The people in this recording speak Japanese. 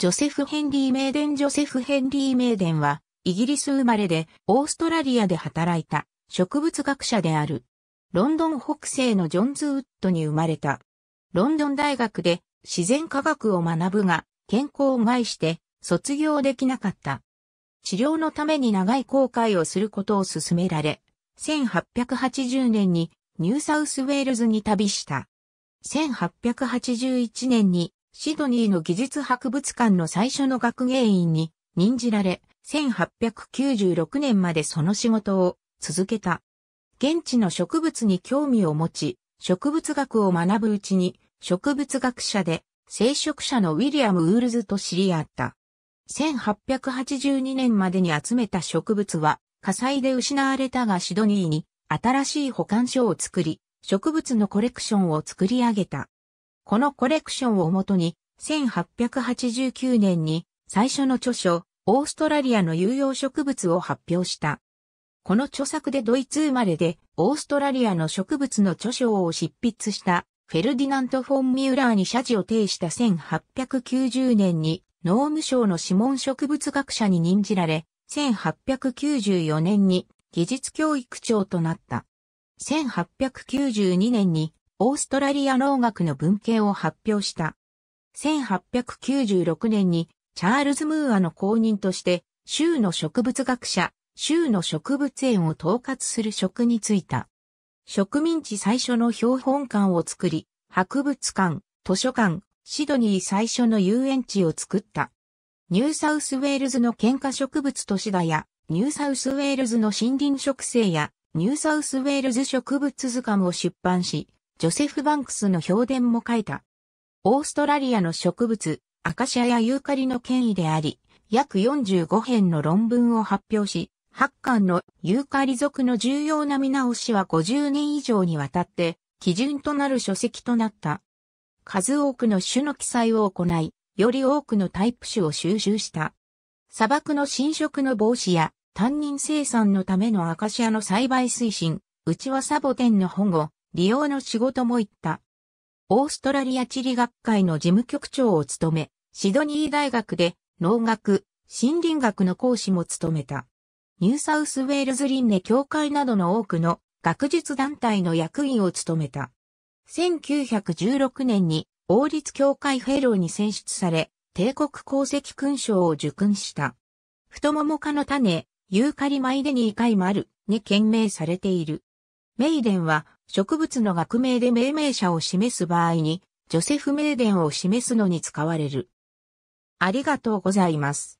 ジョセフ・ヘンリー・メイデン・ジョセフ・ヘンリー・メイデンは、イギリス生まれで、オーストラリアで働いた、植物学者である。ロンドン北西のジョンズウッドに生まれた。ロンドン大学で自然科学を学ぶが、健康を害して卒業できなかった。治療のために長い航海をすることを勧められ、1880年にニューサウスウェールズに旅した。1881年にシドニーの技術博物館の最初の学芸員に任じられ、1896年までその仕事を続けた。現地の植物に興味を持ち、植物学を学ぶうちに植物学者で聖職者のウィリアム・ウールズと知り合った。1882年までに集めた植物は火災で失われたがシドニーに新しい保管所を作り、植物のコレクションを作り上げた。このコレクションをもとに、1889年に最初の著書、オーストラリアの有用植物を発表した。この著作でドイツ生まれで、オーストラリアの植物の著書を執筆したフェルディナント・フォン・ミューラーに謝辞を呈した1890年に農務省の諮問植物学者に任じられ、1894年に技術教育長となった。1892年にオーストラリア農学の文献を発表した。1896年にチャールズ・ムーアの公認として、州の植物学者、州の植物園を統括する職に就いた。植民地最初の標本館を作り、博物館、図書館、シドニー最初の遊園地を作った。ニューサウスウェールズの喧嘩植物都市だや、ニューサウスウェールズの森林植生や、ニューサウスウェールズ植物図鑑を出版し、ジョセフ・バンクスの評伝も書いた。オーストラリアの植物、アカシアやユーカリの権威であり、約45編の論文を発表し、八巻のユーカリ族の重要な見直しは50年以上にわたって基準となる書籍となった。数多くの種の記載を行い、より多くのタイプ種を収集した。砂漠の侵食の防止や、担任生産のためのアカシアの栽培推進、内輪サボテンの保護、利用の仕事も行った。オーストラリア地理学会の事務局長を務め、シドニー大学で農学、森林学の講師も務めた。ニューサウスウェールズンネ協会などの多くの学術団体の役員を務めた。1916年に王立協会フェローに選出され、帝国功績勲章を受勲した。太もも科の種、ユーカリマイデニーカイマルに懸命されている。メイデンは植物の学名で命名者を示す場合に、ジョセフ・メーデンを示すのに使われる。ありがとうございます。